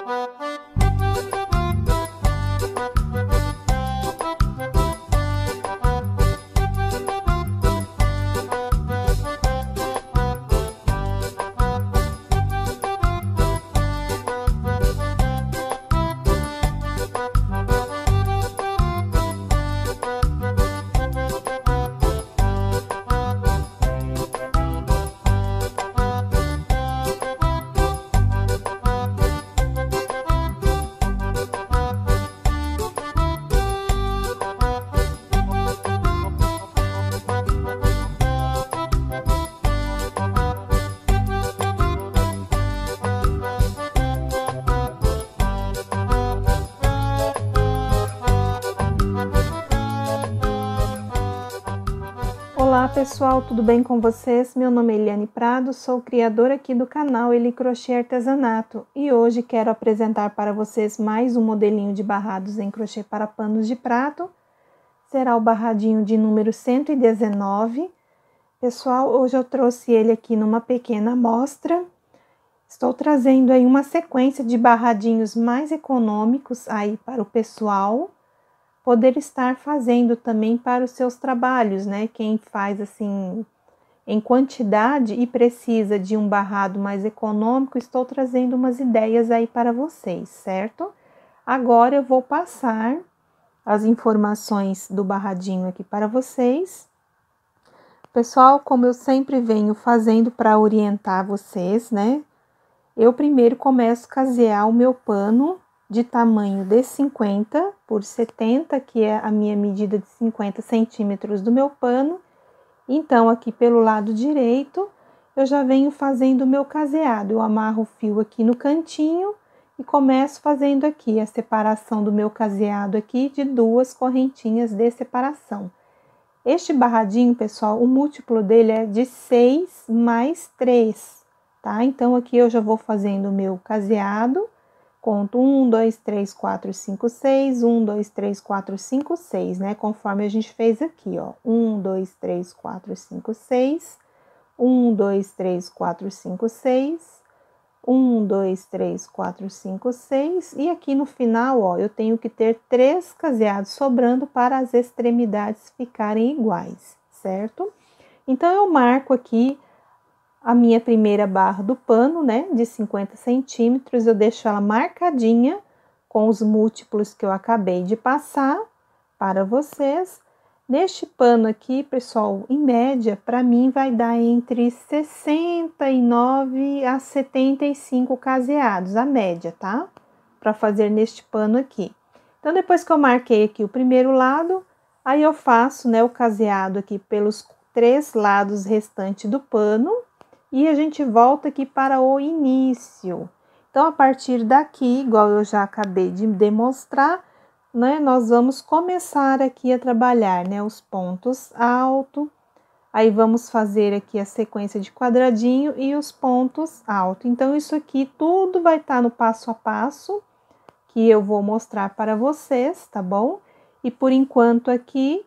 Música pessoal, tudo bem com vocês? Meu nome é Eliane Prado, sou criadora aqui do canal Eli Crochê Artesanato e hoje quero apresentar para vocês mais um modelinho de barrados em crochê para panos de prato. Será o barradinho de número 119. Pessoal, hoje eu trouxe ele aqui numa pequena amostra. Estou trazendo aí uma sequência de barradinhos mais econômicos aí para o pessoal poder estar fazendo também para os seus trabalhos, né? Quem faz assim em quantidade e precisa de um barrado mais econômico, estou trazendo umas ideias aí para vocês, certo? Agora eu vou passar as informações do barradinho aqui para vocês. Pessoal, como eu sempre venho fazendo para orientar vocês, né? Eu primeiro começo a casear o meu pano de tamanho de 50 por 70, que é a minha medida de 50 centímetros do meu pano. Então, aqui pelo lado direito, eu já venho fazendo o meu caseado. Eu amarro o fio aqui no cantinho e começo fazendo aqui a separação do meu caseado aqui de duas correntinhas de separação. Este barradinho, pessoal, o múltiplo dele é de 6 mais 3, tá? Então, aqui eu já vou fazendo o meu caseado Conto 1, 2, 3, 4, 5, 6, 1, 2, 3, 4, 5, 6, né? Conforme a gente fez aqui, ó. 1, 2, 3, 4, 5, 6. 1, 2, 3, 4, 5, 6. 1, 2, 3, 4, 5, 6. E aqui no final, ó, eu tenho que ter três caseados sobrando para as extremidades ficarem iguais, certo? Então, eu marco aqui a minha primeira barra do pano, né, de 50 centímetros, eu deixo ela marcadinha com os múltiplos que eu acabei de passar para vocês. Neste pano aqui, pessoal, em média, para mim vai dar entre 69 a 75 caseados, a média, tá? Para fazer neste pano aqui. Então, depois que eu marquei aqui o primeiro lado, aí eu faço, né, o caseado aqui pelos três lados restantes do pano e a gente volta aqui para o início. Então, a partir daqui, igual eu já acabei de demonstrar, né, nós vamos começar aqui a trabalhar né, os pontos alto, aí vamos fazer aqui a sequência de quadradinho e os pontos alto. Então, isso aqui tudo vai estar tá no passo a passo que eu vou mostrar para vocês, tá bom? E por enquanto aqui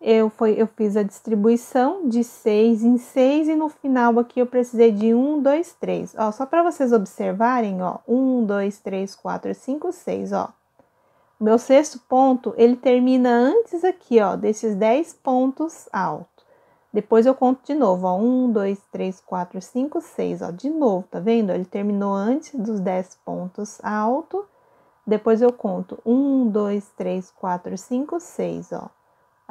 eu, foi, eu fiz a distribuição de 6 em 6 e no final aqui eu precisei de 1, 2, 3. Ó, só para vocês observarem, ó, 1, 2, 3, 4, 5, 6, ó. meu sexto ponto, ele termina antes aqui, ó, desses 10 pontos alto. Depois eu conto de novo, ó, 1, 2, 3, 4, 5, 6, ó, de novo, tá vendo? Ele terminou antes dos 10 pontos alto. Depois eu conto 1, 2, 3, 4, 5, 6, ó.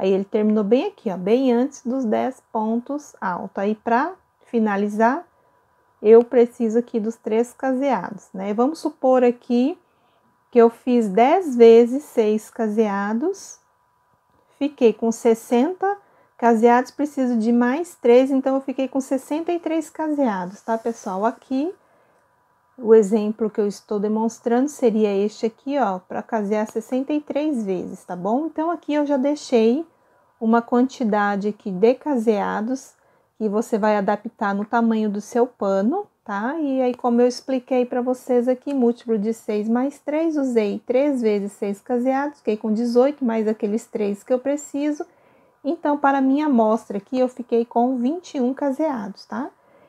Aí ele terminou bem aqui, ó, bem antes dos 10 pontos altos. Aí para finalizar, eu preciso aqui dos três caseados, né? Vamos supor aqui que eu fiz 10 vezes 6 caseados, fiquei com 60 caseados, preciso de mais 3, então eu fiquei com 63 caseados, tá, pessoal? Aqui o exemplo que eu estou demonstrando seria este aqui, ó, para casear 63 vezes, tá bom? Então aqui eu já deixei uma quantidade aqui de caseados que você vai adaptar no tamanho do seu pano, tá? E aí, como eu expliquei para vocês aqui, múltiplo de 6 mais 3, usei 3 vezes 6 caseados, fiquei com 18 mais aqueles 3 que eu preciso. Então, para minha amostra aqui, eu fiquei com 21 caseados, tá?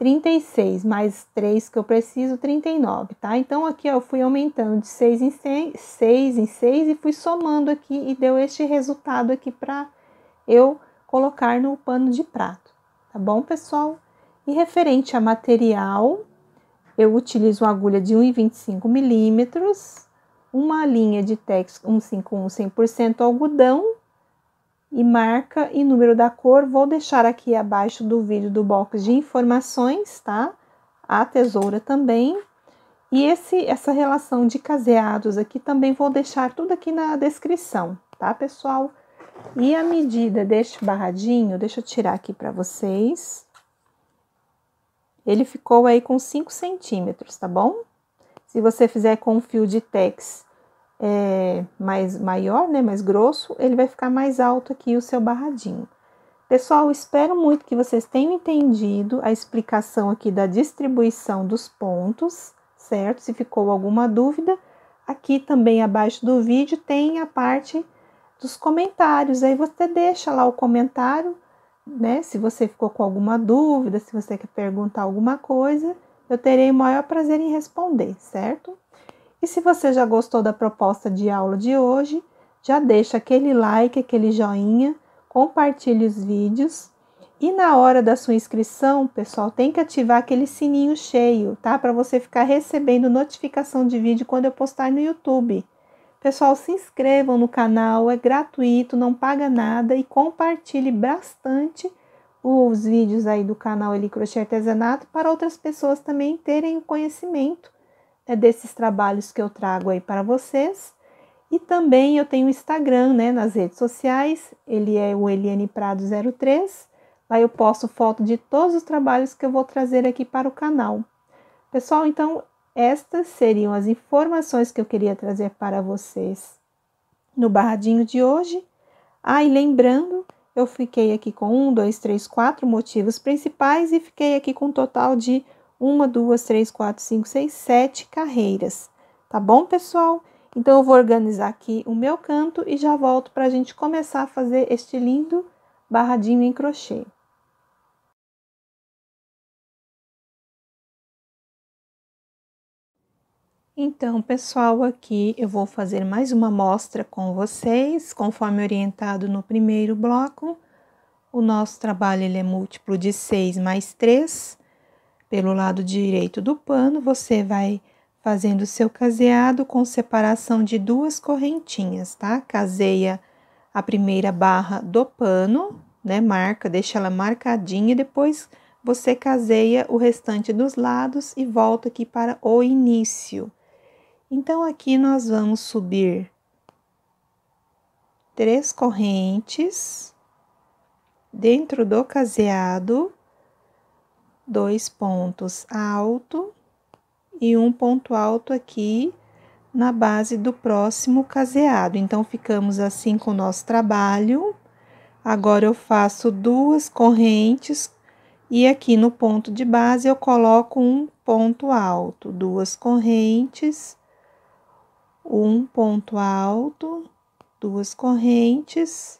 36 mais 3 que eu preciso, 39, tá? Então, aqui ó, eu fui aumentando de 6 em 6, 6 em 6 e fui somando aqui e deu este resultado aqui para eu colocar no pano de prato, tá bom, pessoal? E referente a material, eu utilizo agulha de 1,25 milímetros, uma linha de tex 151 100% algodão e marca e número da cor. Vou deixar aqui abaixo do vídeo do box de informações, tá? A tesoura também. E esse, essa relação de caseados aqui também vou deixar tudo aqui na descrição, tá, pessoal? E a medida deste barradinho, deixa eu tirar aqui para vocês. Ele ficou aí com 5 centímetros, tá bom? Se você fizer com um fio de tex é, mais maior, né, mais grosso, ele vai ficar mais alto aqui o seu barradinho. Pessoal, espero muito que vocês tenham entendido a explicação aqui da distribuição dos pontos, certo? Se ficou alguma dúvida, aqui também abaixo do vídeo tem a parte dos comentários. Aí você deixa lá o comentário, né? Se você ficou com alguma dúvida, se você quer perguntar alguma coisa, eu terei o maior prazer em responder, certo? E se você já gostou da proposta de aula de hoje, já deixa aquele like, aquele joinha, compartilhe os vídeos. E na hora da sua inscrição, pessoal, tem que ativar aquele sininho cheio, tá? Para você ficar recebendo notificação de vídeo quando eu postar no YouTube. Pessoal, se inscrevam no canal, é gratuito, não paga nada e compartilhe bastante os vídeos aí do canal Ele Crochê Artesanato para outras pessoas também terem o conhecimento é desses trabalhos que eu trago aí para vocês. E também eu tenho o Instagram, né, nas redes sociais, ele é o Eliane Prado 03. Lá eu posto foto de todos os trabalhos que eu vou trazer aqui para o canal. Pessoal, então estas seriam as informações que eu queria trazer para vocês no barradinho de hoje. Ah, e lembrando, eu fiquei aqui com um, dois, três, quatro motivos principais e fiquei aqui com um total de uma, duas, três, quatro, cinco, seis, sete carreiras. Tá bom, pessoal? Então, eu vou organizar aqui o meu canto e já volto para a gente começar a fazer este lindo barradinho em crochê. Então, pessoal, aqui eu vou fazer mais uma amostra com vocês, conforme orientado no primeiro bloco. O nosso trabalho ele é múltiplo de 6 mais 3. Pelo lado direito do pano, você vai fazendo seu caseado com separação de duas correntinhas, tá? Caseia a primeira barra do pano, né? Marca, deixa ela marcadinha, depois você caseia o restante dos lados e volta aqui para o início. Então, aqui nós vamos subir três correntes dentro do caseado dois pontos alto e um ponto alto aqui na base do próximo caseado. Então, ficamos assim com o nosso trabalho. Agora, eu faço duas correntes e aqui no ponto de base eu coloco um ponto alto, duas correntes, um ponto alto, duas correntes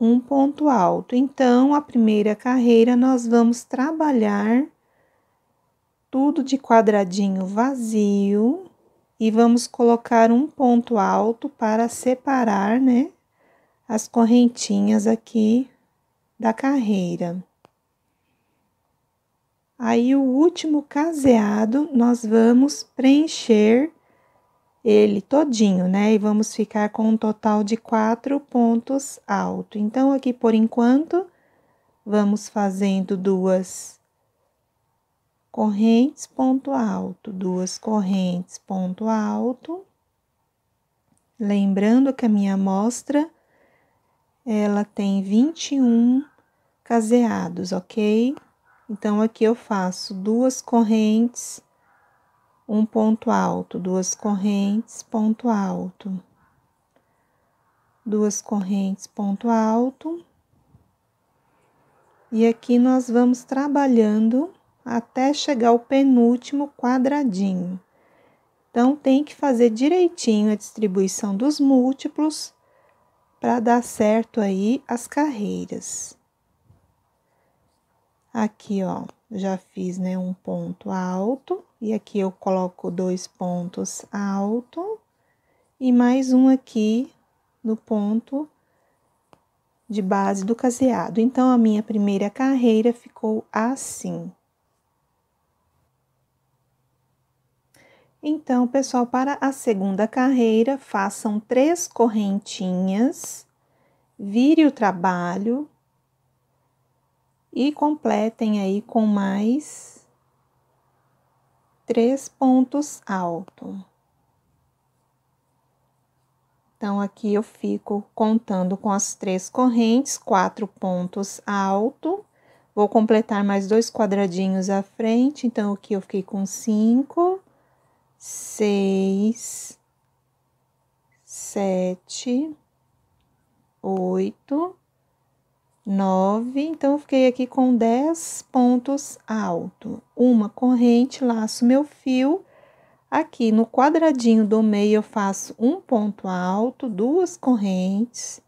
um ponto alto. Então, a primeira carreira nós vamos trabalhar tudo de quadradinho vazio e vamos colocar um ponto alto para separar, né, as correntinhas aqui da carreira. Aí, o último caseado, nós vamos preencher ele todinho, né? E vamos ficar com um total de quatro pontos alto. Então, aqui por enquanto, vamos fazendo duas correntes, ponto alto, duas correntes, ponto alto. Lembrando que a minha amostra, ela tem 21 caseados, ok? Então, aqui eu faço duas correntes, um ponto alto, duas correntes, ponto alto, duas correntes, ponto alto. E aqui nós vamos trabalhando até chegar ao penúltimo quadradinho. Então, tem que fazer direitinho a distribuição dos múltiplos para dar certo aí as carreiras. Aqui, ó, já fiz né, um ponto alto, e aqui eu coloco dois pontos alto, e mais um aqui no ponto de base do caseado. Então, a minha primeira carreira ficou assim. Então, pessoal, para a segunda carreira, façam três correntinhas, vire o trabalho e completem aí com mais três pontos altos. Então, aqui eu fico contando com as três correntes, quatro pontos alto. Vou completar mais dois quadradinhos à frente, então aqui eu fiquei com cinco, seis, sete, oito, 9, então eu fiquei aqui com 10 pontos alto. Uma corrente, laço meu fio. Aqui no quadradinho do meio eu faço um ponto alto, duas correntes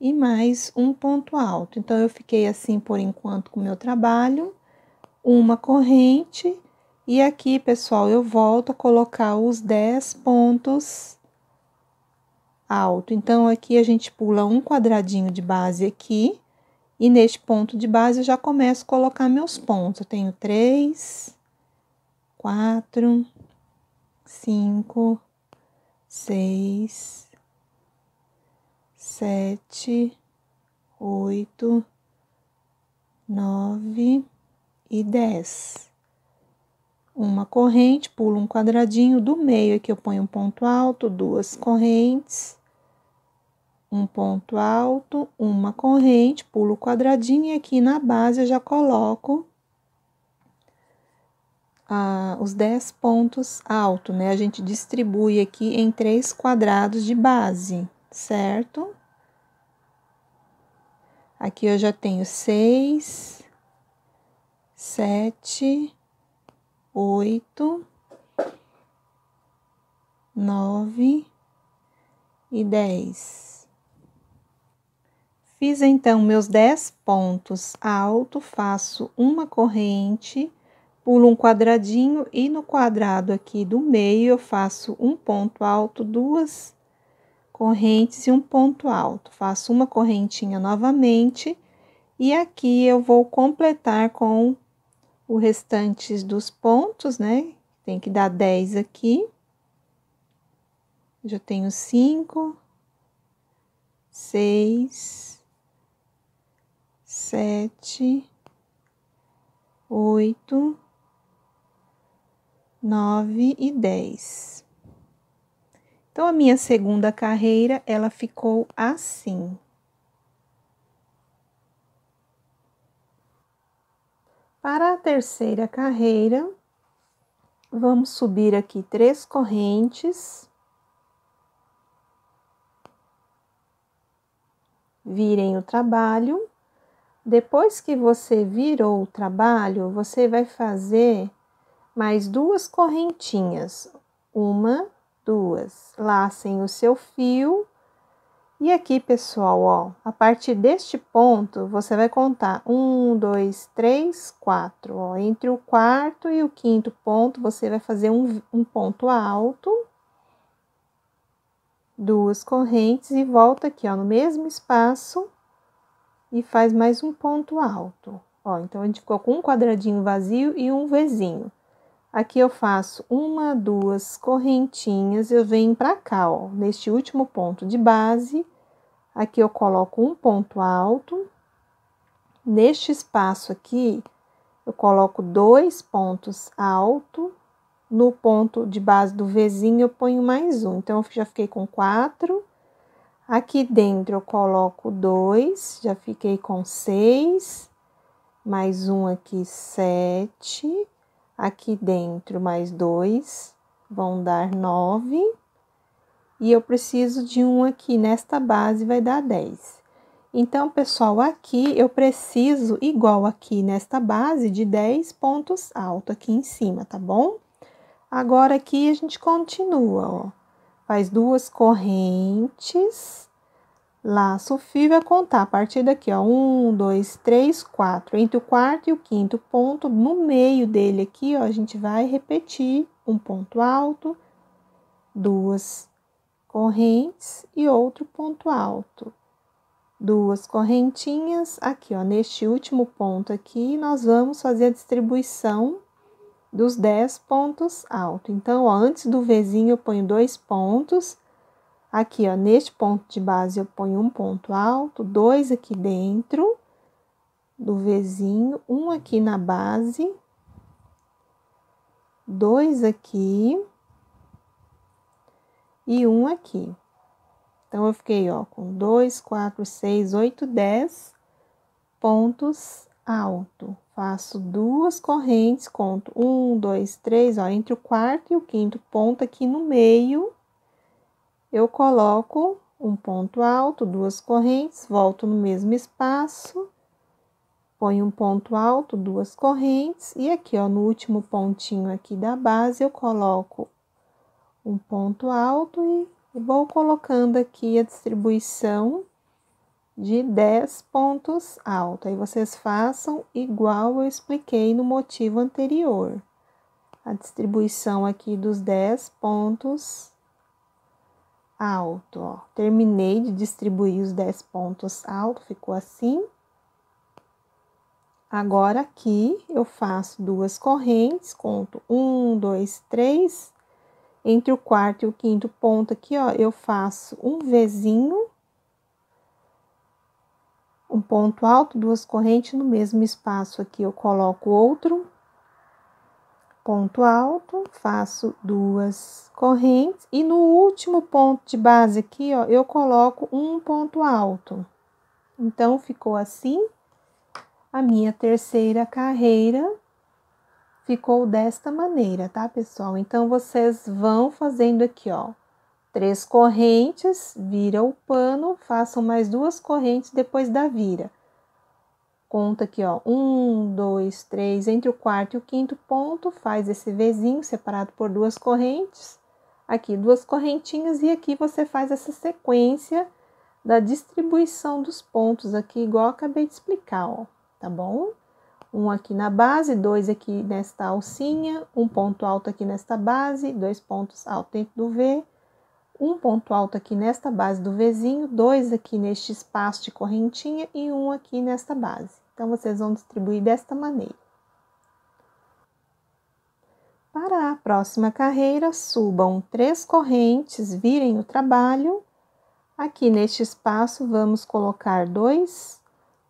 e mais um ponto alto. Então eu fiquei assim por enquanto com o meu trabalho, uma corrente e aqui, pessoal, eu volto a colocar os 10 pontos alto. Então, aqui a gente pula um quadradinho de base aqui, e neste ponto de base eu já começo a colocar meus pontos. Eu tenho três, quatro, cinco, seis, sete, oito, nove e dez. Uma corrente, pulo um quadradinho, do meio aqui é eu ponho um ponto alto, duas correntes, um ponto alto, uma corrente, pulo o quadradinho e aqui na base eu já coloco ah, os 10 pontos altos, né? A gente distribui aqui em três quadrados de base, certo? Aqui eu já tenho seis, sete, oito, nove e dez. Fiz então meus dez pontos alto, faço uma corrente, pulo um quadradinho e no quadrado aqui do meio eu faço um ponto alto, duas correntes e um ponto alto. Faço uma correntinha novamente e aqui eu vou completar com o restante dos pontos, né? Tem que dar 10 aqui. Já tenho 5, 6, sete, oito, nove e dez. Então, a minha segunda carreira, ela ficou assim. Para a terceira carreira, vamos subir aqui três correntes. Virem o trabalho. Depois que você virou o trabalho, você vai fazer mais duas correntinhas. Uma, duas. Lacem o seu fio. E aqui, pessoal, ó, a partir deste ponto, você vai contar um, dois, três, quatro. Ó, entre o quarto e o quinto ponto, você vai fazer um, um ponto alto, duas correntes e volta aqui, ó, no mesmo espaço e faz mais um ponto alto. Ó, então, a gente ficou com um quadradinho vazio e um vizinho. Aqui eu faço uma, duas correntinhas, eu venho para cá, ó, neste último ponto de base. Aqui eu coloco um ponto alto. Neste espaço aqui, eu coloco dois pontos alto. No ponto de base do vizinho, eu ponho mais um. Então, eu já fiquei com quatro Aqui dentro eu coloco dois, já fiquei com seis, mais um aqui, sete. Aqui dentro mais dois, vão dar nove. E eu preciso de um aqui nesta base, vai dar dez. Então, pessoal, aqui eu preciso, igual aqui nesta base, de 10 pontos alto aqui em cima, tá bom? Agora, aqui a gente continua, ó faz duas correntes, laço fio, vai contar a partir daqui, ó, um, dois, três, quatro, entre o quarto e o quinto ponto, no meio dele aqui, ó, a gente vai repetir um ponto alto, duas correntes e outro ponto alto. Duas correntinhas, aqui, ó, neste último ponto aqui, nós vamos fazer a distribuição dos 10 pontos altos. Então, ó, antes do Vzinho eu ponho dois pontos. Aqui, ó, neste ponto de base eu ponho um ponto alto, dois aqui dentro do Vzinho, um aqui na base, dois aqui e um aqui. Então, eu fiquei, ó, com dois, quatro, seis, oito, dez pontos alto. Faço duas correntes, conto um, dois, três, ó, entre o quarto e o quinto ponto aqui no meio, eu coloco um ponto alto, duas correntes, volto no mesmo espaço, ponho um ponto alto, duas correntes, e aqui, ó, no último pontinho aqui da base, eu coloco um ponto alto e vou colocando aqui a distribuição de 10 pontos altos. Aí vocês façam igual eu expliquei no motivo anterior. A distribuição aqui dos 10 pontos alto, ó. Terminei de distribuir os 10 pontos alto, ficou assim. Agora aqui eu faço duas correntes, conto um, dois, três. Entre o quarto e o quinto ponto aqui, ó, eu faço um vizinho um ponto alto, duas correntes no mesmo espaço aqui eu coloco outro ponto alto, faço duas correntes e no último ponto de base aqui, ó, eu coloco um ponto alto. Então ficou assim a minha terceira carreira ficou desta maneira, tá, pessoal? Então vocês vão fazendo aqui, ó, Três correntes, vira o pano, façam mais duas correntes depois da vira. Conta aqui, ó, um, dois, três, entre o quarto e o quinto ponto, faz esse Vzinho separado por duas correntes. Aqui, duas correntinhas, e aqui você faz essa sequência da distribuição dos pontos aqui, igual acabei de explicar, ó, tá bom? um aqui na base, dois aqui nesta alcinha, um ponto alto aqui nesta base, dois pontos altos dentro do V, um ponto alto aqui nesta base do vizinho, dois aqui neste espaço de correntinha e um aqui nesta base. Então, vocês vão distribuir desta maneira. Para a próxima carreira, subam três correntes, virem o trabalho. Aqui neste espaço, vamos colocar dois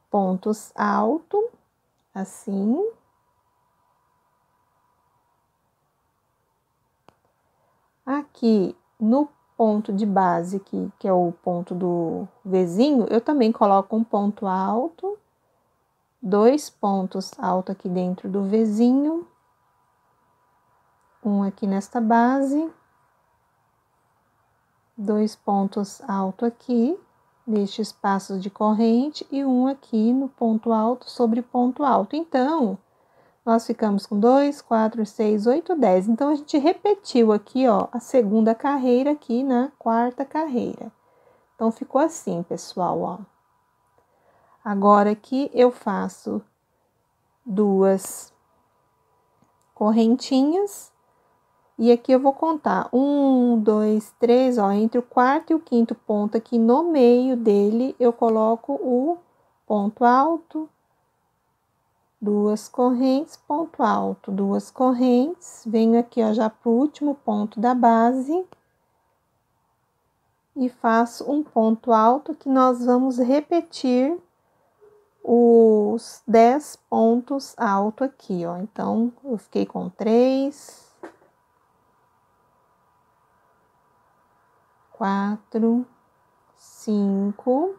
pontos altos, assim. Aqui no ponto de base, que, que é o ponto do vizinho, eu também coloco um ponto alto, dois pontos alto aqui dentro do vizinho, um aqui nesta base, dois pontos alto aqui, neste espaço de corrente, e um aqui no ponto alto sobre ponto alto. Então, nós ficamos com 2, 4, 6, 8, 10. Então, a gente repetiu aqui, ó, a segunda carreira aqui na quarta carreira. Então, ficou assim, pessoal, ó. Agora, aqui eu faço duas correntinhas. E aqui eu vou contar um, dois, três, ó, entre o quarto e o quinto ponto aqui no meio dele, eu coloco o ponto alto, duas correntes, ponto alto, duas correntes, venho aqui, ó, já pro último ponto da base e faço um ponto alto que nós vamos repetir os dez pontos alto aqui, ó. Então, eu fiquei com três, quatro, cinco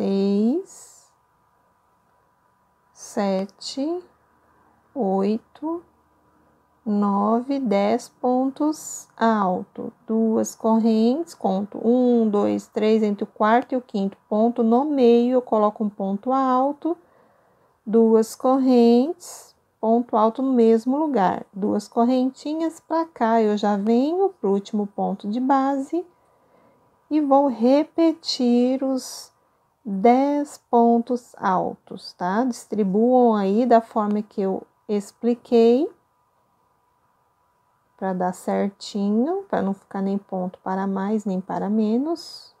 seis, sete, oito, nove, dez pontos alto, duas correntes, conto um, dois, três, entre o quarto e o quinto ponto, no meio eu coloco um ponto alto, duas correntes, ponto alto no mesmo lugar, duas correntinhas para cá, eu já venho para o último ponto de base e vou repetir os 10 pontos altos, tá? Distribuam aí da forma que eu expliquei para dar certinho, para não ficar nem ponto para mais nem para menos.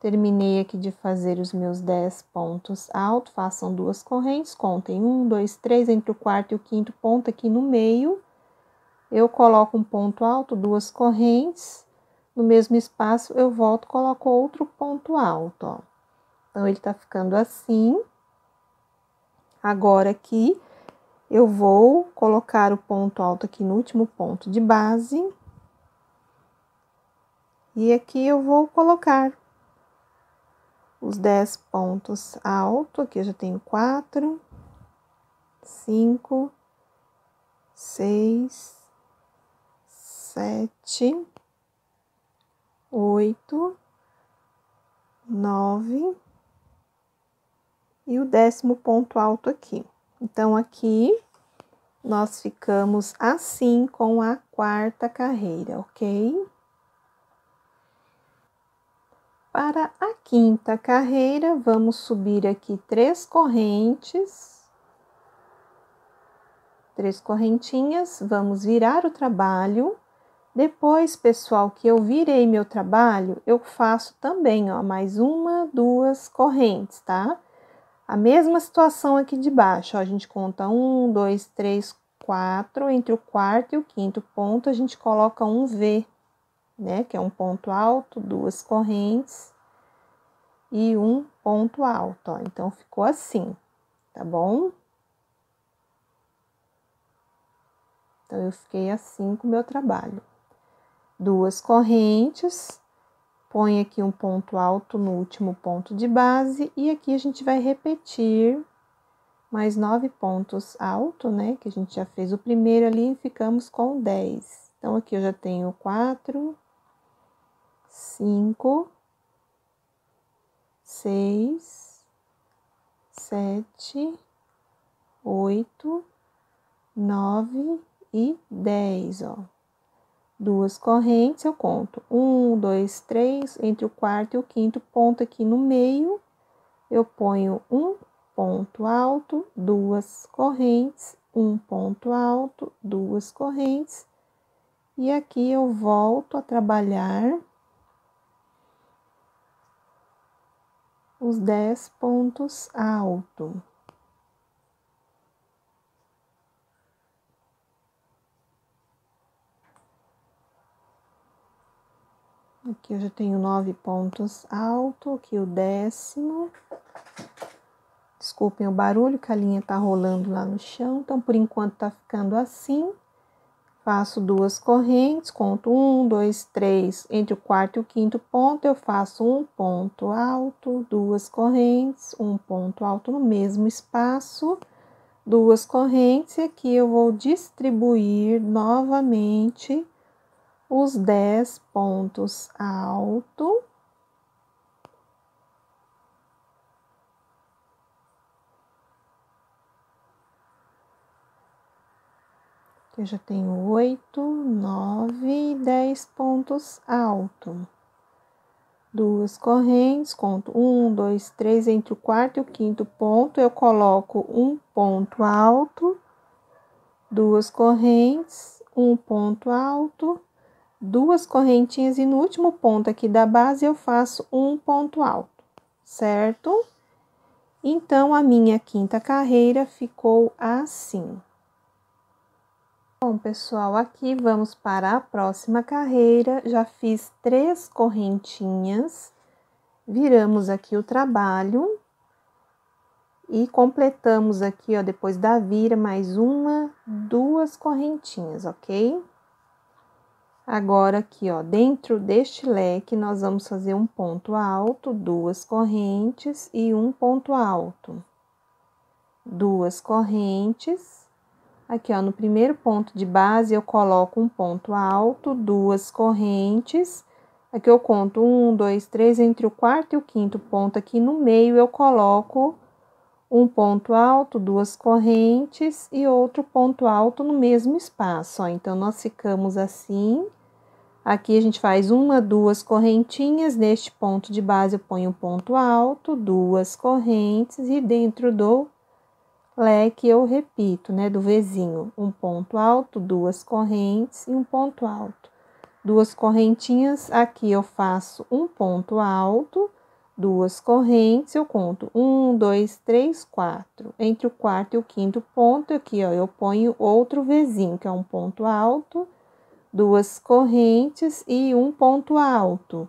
Terminei aqui de fazer os meus 10 pontos altos, façam duas correntes, contem um, dois, três, entre o quarto e o quinto ponto aqui no meio. Eu coloco um ponto alto, duas correntes, no mesmo espaço eu volto, e coloco outro ponto alto, ó. Então, ele tá ficando assim. Agora aqui, eu vou colocar o ponto alto aqui no último ponto de base. E aqui eu vou colocar os 10 pontos alto, aqui eu já tenho 4, 5, 6, 7, oito, nove e o décimo ponto alto aqui. Então, aqui nós ficamos assim com a quarta carreira, ok? Para a quinta carreira, vamos subir aqui três correntes, três correntinhas, vamos virar o trabalho depois, pessoal, que eu virei meu trabalho, eu faço também, ó, mais uma, duas correntes, tá? A mesma situação aqui de baixo, ó, a gente conta um, dois, três, quatro, entre o quarto e o quinto ponto, a gente coloca um V, né? Que é um ponto alto, duas correntes e um ponto alto, ó. Então, ficou assim, tá bom? Então, eu fiquei assim com o meu trabalho duas correntes, põe aqui um ponto alto no último ponto de base e aqui a gente vai repetir mais nove pontos alto, né? Que a gente já fez o primeiro ali e ficamos com dez. Então, aqui eu já tenho quatro, cinco, seis, sete, oito, nove e dez, ó duas correntes, eu conto um, dois, três, entre o quarto e o quinto ponto aqui no meio, eu ponho um ponto alto, duas correntes, um ponto alto, duas correntes, e aqui eu volto a trabalhar os dez pontos alto. Aqui eu já tenho nove pontos alto, aqui o décimo. Desculpem o barulho que a linha tá rolando lá no chão, então por enquanto tá ficando assim. Faço duas correntes, conto um, dois, três, entre o quarto e o quinto ponto, eu faço um ponto alto, duas correntes, um ponto alto no mesmo espaço, duas correntes, e aqui eu vou distribuir novamente os dez pontos alto. Eu já tenho oito, nove e dez pontos alto. Duas correntes, conto um, dois, três, entre o quarto e o quinto ponto, eu coloco um ponto alto, duas correntes, um ponto alto, duas correntinhas e no último ponto aqui da base eu faço um ponto alto, certo? Então, a minha quinta carreira ficou assim. Bom, pessoal, aqui vamos para a próxima carreira. Já fiz três correntinhas, viramos aqui o trabalho e completamos aqui, ó, depois da vira, mais uma, duas correntinhas, ok? Agora aqui, ó, dentro deste leque, nós vamos fazer um ponto alto, duas correntes e um ponto alto. Duas correntes. Aqui, ó, no primeiro ponto de base, eu coloco um ponto alto, duas correntes. Aqui eu conto um, dois, três, entre o quarto e o quinto ponto aqui no meio, eu coloco um ponto alto, duas correntes e outro ponto alto no mesmo espaço, ó. Então, nós ficamos assim Aqui a gente faz uma, duas correntinhas, neste ponto de base eu ponho um ponto alto, duas correntes e dentro do leque eu repito, né, do vizinho, um ponto alto, duas correntes e um ponto alto. Duas correntinhas, aqui eu faço um ponto alto, duas correntes, eu conto um, dois, três, quatro. Entre o quarto e o quinto ponto, aqui ó, eu ponho outro vizinho, que é um ponto alto, duas correntes e um ponto alto.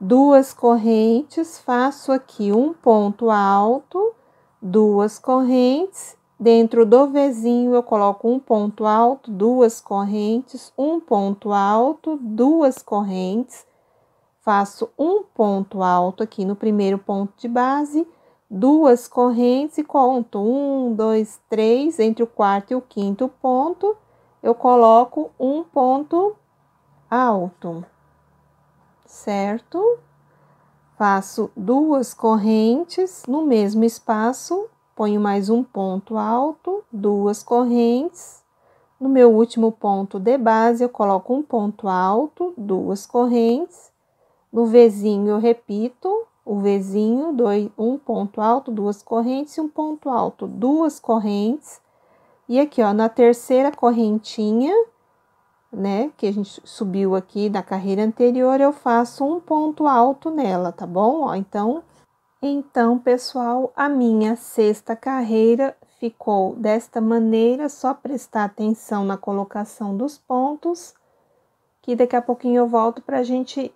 Duas correntes, faço aqui um ponto alto, duas correntes, dentro do vizinho eu coloco um ponto alto, duas correntes, um ponto alto, duas correntes, faço um ponto alto aqui no primeiro ponto de base, duas correntes e conto um, dois, três, entre o quarto e o quinto ponto eu coloco um ponto alto, certo? Faço duas correntes no mesmo espaço, ponho mais um ponto alto, duas correntes. No meu último ponto de base, eu coloco um ponto alto, duas correntes. No vizinho, eu repito o vizinho, dois, um ponto alto, duas correntes e um ponto alto, duas correntes e aqui, ó, na terceira correntinha, né, que a gente subiu aqui na carreira anterior, eu faço um ponto alto nela, tá bom? Ó, então, então, pessoal, a minha sexta carreira ficou desta maneira, só prestar atenção na colocação dos pontos, que daqui a pouquinho eu volto para a gente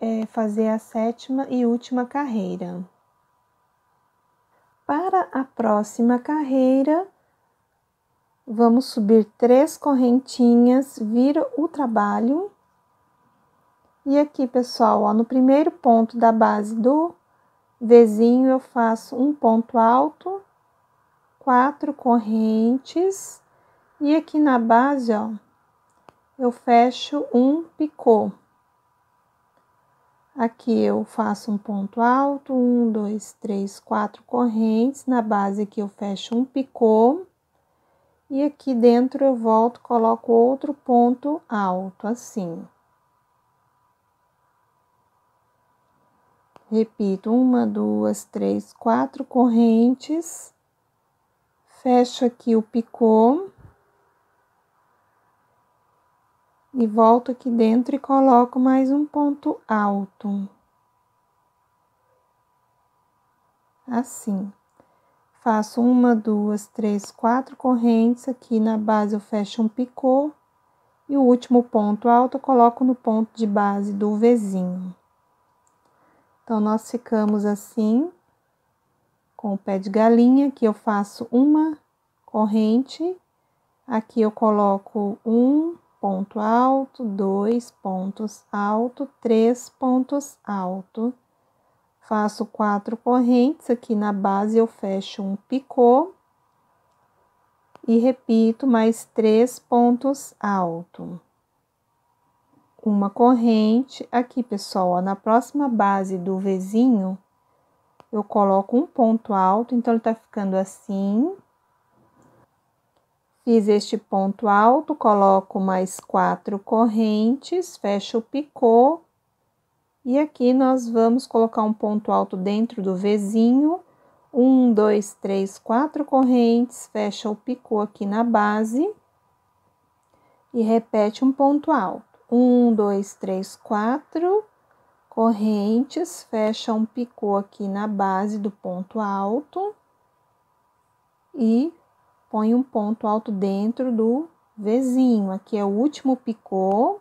é, fazer a sétima e última carreira. Para a próxima carreira, Vamos subir três correntinhas, vira o trabalho. E aqui, pessoal, ó, no primeiro ponto da base do vizinho eu faço um ponto alto, quatro correntes. E aqui na base, ó, eu fecho um picô. Aqui eu faço um ponto alto, um, dois, três, quatro correntes. Na base aqui eu fecho um picô. E aqui dentro eu volto, coloco outro ponto alto, assim. Repito, uma, duas, três, quatro correntes. Fecho aqui o picô. E volto aqui dentro e coloco mais um ponto alto. Assim. Faço uma, duas, três, quatro correntes. Aqui na base eu fecho um picô. E o último ponto alto eu coloco no ponto de base do vizinho. Então, nós ficamos assim, com o pé de galinha, que eu faço uma corrente. Aqui eu coloco um ponto alto, dois pontos alto, três pontos alto Faço quatro correntes aqui na base, eu fecho um picô. E repito mais três pontos alto. Uma corrente. Aqui, pessoal, ó, na próxima base do vizinho, eu coloco um ponto alto, então ele tá ficando assim. Fiz este ponto alto, coloco mais quatro correntes, fecho o picô e aqui nós vamos colocar um ponto alto dentro do Vzinho, um, dois, três, quatro correntes, fecha o picô aqui na base e repete um ponto alto. Um, dois, três, quatro correntes, fecha um picô aqui na base do ponto alto e põe um ponto alto dentro do Vzinho. Aqui é o último picô,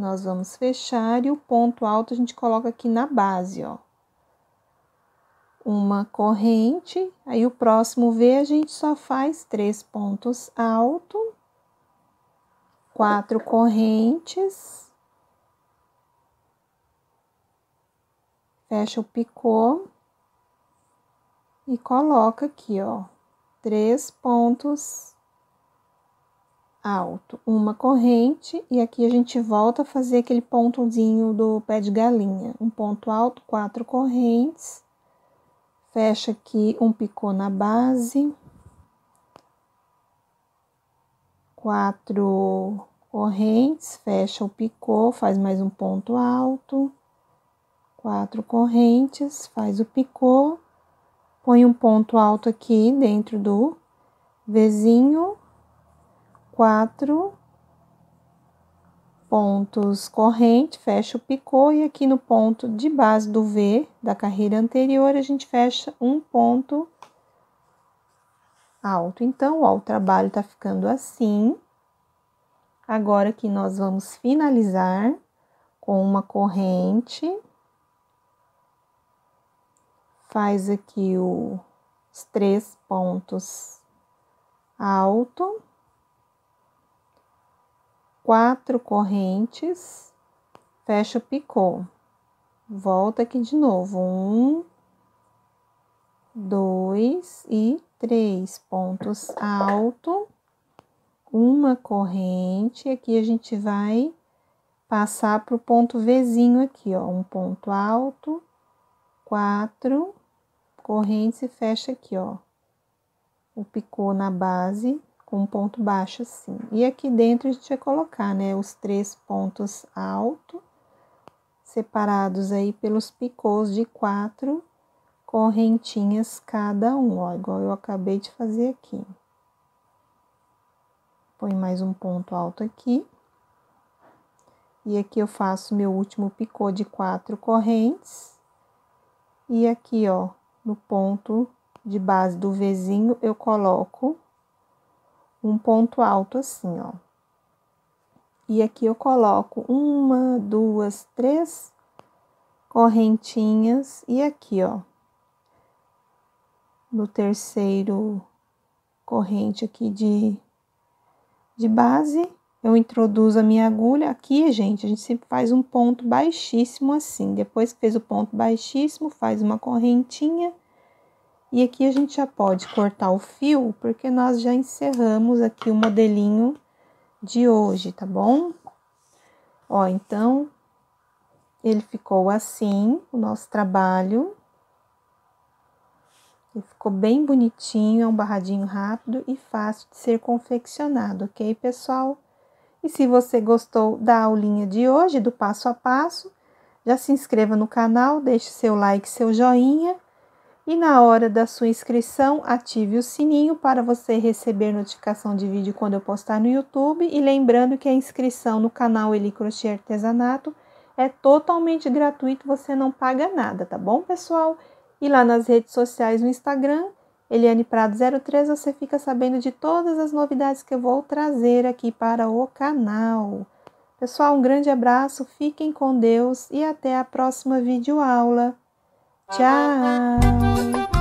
nós vamos fechar e o ponto alto a gente coloca aqui na base, ó. Uma corrente, aí o próximo V a gente só faz três pontos alto, quatro correntes. Fecha o picô e coloca aqui, ó, três pontos alto, uma corrente, e aqui a gente volta a fazer aquele pontozinho do pé de galinha. Um ponto alto, quatro correntes, fecha aqui um picô na base, quatro correntes, fecha o picô, faz mais um ponto alto, quatro correntes, faz o picô, põe um ponto alto aqui dentro do vizinho quatro pontos corrente, fecha o picô e aqui no ponto de base do V da carreira anterior a gente fecha um ponto alto. Então, ó, o trabalho tá ficando assim. Agora que nós vamos finalizar com uma corrente, faz aqui os três pontos alto quatro correntes, fecha o picô. Volta aqui de novo. Um, dois e três pontos alto, uma corrente. Aqui a gente vai passar para o ponto Vzinho aqui, ó. Um ponto alto, quatro correntes e fecha aqui, ó. O picô na base com um ponto baixo assim. E aqui dentro a gente vai colocar, né, os três pontos alto, separados aí pelos picôs de quatro correntinhas cada um, ó, igual eu acabei de fazer aqui. Põe mais um ponto alto aqui. E aqui eu faço meu último picô de quatro correntes. E aqui, ó, no ponto de base do vizinho, eu coloco um ponto alto assim, ó. E aqui eu coloco uma, duas, três correntinhas e aqui, ó. No terceiro corrente aqui de, de base, eu introduzo a minha agulha. Aqui, gente, a gente sempre faz um ponto baixíssimo assim. Depois que fez o ponto baixíssimo, faz uma correntinha e aqui a gente já pode cortar o fio, porque nós já encerramos aqui o modelinho de hoje, tá bom? Ó, então, ele ficou assim, o nosso trabalho. Ele ficou bem bonitinho, é um barradinho rápido e fácil de ser confeccionado, ok, pessoal? E se você gostou da aulinha de hoje, do passo a passo, já se inscreva no canal, deixe seu like, seu joinha e na hora da sua inscrição ative o sininho para você receber notificação de vídeo quando eu postar no YouTube e lembrando que a inscrição no canal Eli Crochê Artesanato é totalmente gratuito, você não paga nada, tá bom, pessoal? E lá nas redes sociais no Instagram, Eliane Prado 03, você fica sabendo de todas as novidades que eu vou trazer aqui para o canal. Pessoal, um grande abraço, fiquem com Deus e até a próxima videoaula. Tchau!